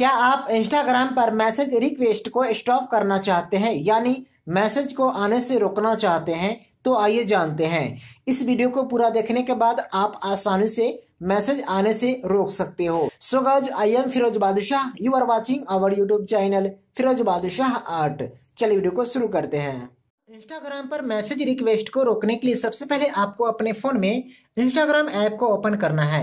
क्या आप इंस्टाग्राम पर मैसेज रिक्वेस्ट को स्टॉप करना चाहते हैं यानी मैसेज को आने से रोकना चाहते हैं तो आइए जानते हैं इस वीडियो को पूरा देखने के बाद आप आसानी से मैसेज आने से रोक सकते हो सो गज आई am Firoz Badshah you are watching our YouTube channel Firoz Badshah art चलिए वीडियो को शुरू करते हैं इंस्टाग्राम पर मैसेज रिक्वेस्ट को रोकने के लिए सबसे पहले आपको अपने फ़ोन में इंस्टाग्राम ऐप को ओपन करना है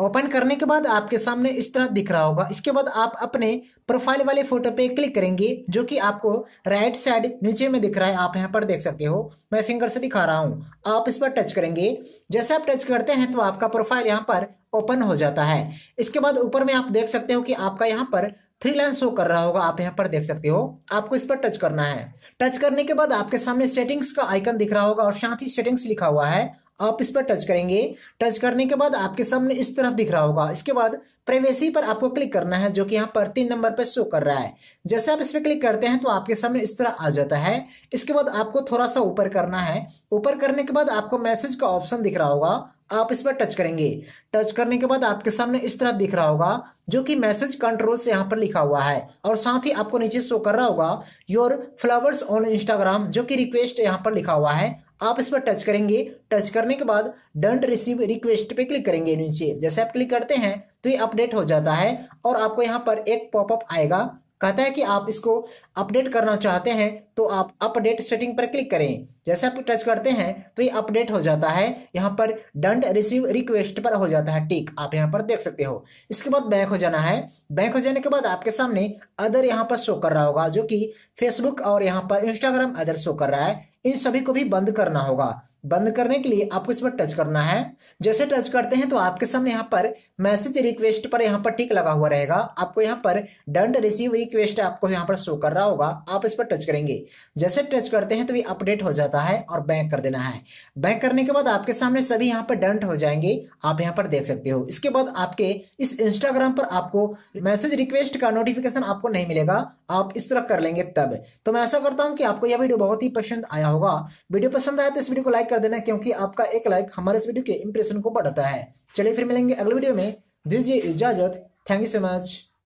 ओपन करने के बाद आपके सामने इस तरह दिख रहा होगा इसके बाद आप अपने प्रोफाइल वाले फ़ोटो पे क्लिक करेंगे जो कि आपको राइट साइड नीचे में दिख रहा है आप यहाँ पर देख सकते हो मैं फिंगर से दिखा रहा हूँ आप इस पर टच करेंगे जैसे आप टच करते हैं तो आपका प्रोफाइल यहाँ पर ओपन हो जाता है इसके बाद ऊपर में आप देख सकते हो कि आपका यहाँ पर थ्री लाइन शो कर रहा होगा आप यहाँ पर देख सकते हो आपको इस पर टच करना है टच करने के बाद आपके सामने सेटिंग्स का आइकन दिख रहा होगा और साथ ही सेटिंग्स लिखा हुआ है आप इस पर टच करेंगे टच करने के बाद आपके सामने इस तरफ दिख रहा होगा इसके बाद प्राइवेसी पर आपको क्लिक करना है जो कि यहाँ पर तीन नंबर पर शो कर रहा है जैसे आप इस पर क्लिक करते हैं तो आपके सामने इस तरह आ जाता है इसके बाद आपको थोड़ा सा ऊपर करना है ऊपर करने के बाद आपको मैसेज का ऑप्शन दिख रहा होगा आप इस पर टच करेंगे टच करने के बाद आपके सामने इस तरह दिख रहा होगा जो कि मैसेज कंट्रोल से यहाँ पर लिखा हुआ है और साथ ही आपको नीचे शो कर रहा होगा योर फ्लावर्स ऑन इंस्टाग्राम जो कि रिक्वेस्ट यहाँ पर लिखा हुआ है आप इस पर टच करेंगे टच करने के बाद डंट रिसीव रिक्वेस्ट पे क्लिक करेंगे नीचे जैसे आप क्लिक करते हैं तो ये अपडेट हो जाता है और आपको यहाँ पर एक पॉपअप आएगा कहता है कि आप इसको अपडेट करना चाहते हैं तो आप अपडेट सेटिंग पर क्लिक करें जैसे आप टच करते हैं तो ये अपडेट हो जाता है यहाँ पर डंड रिसीव रिक्वेस्ट पर हो जाता है टिक आप यहाँ पर देख सकते हो इसके बाद बैंक हो जाना है बैंक हो जाने के बाद आपके सामने अदर यहाँ पर शो कर रहा होगा जो कि फेसबुक और यहाँ पर इंस्टाग्राम अदर शो कर रहा है इन सभी को भी बंद करना होगा बंद करने के लिए आपको इस पर टच करना है जैसे टच करते हैं तो आपके सामने यहाँ पर मैसेज रिक्वेस्ट पर यहाँ पर टिक लगा हुआ रहेगा आपको यहाँ पर डंट रिसीव रिक्वेस्ट आपको यहाँ पर शो कर रहा होगा आप इस पर टच करेंगे जैसे टच करते हैं तो ये अपडेट हो जाता है और बैंक कर देना है बैंक करने के बाद आपके सामने सभी यहाँ पर डंट हो जाएंगे आप यहाँ पर देख सकते हो इसके बाद आपके इस इंस्टाग्राम पर आपको मैसेज रिक्वेस्ट का नोटिफिकेशन आपको नहीं मिलेगा आप इस तरह कर लेंगे तब तो मैं ऐसा करता हूं कि आपको यह वीडियो बहुत ही पसंद आया होगा वीडियो पसंद आया तो इस वीडियो को लाइक कर देना क्योंकि आपका एक लाइक हमारे इस वीडियो के इंप्रेशन को बढ़ाता है चलिए फिर मिलेंगे अगले वीडियो में दीजिए इजाजत थैंक यू सो मच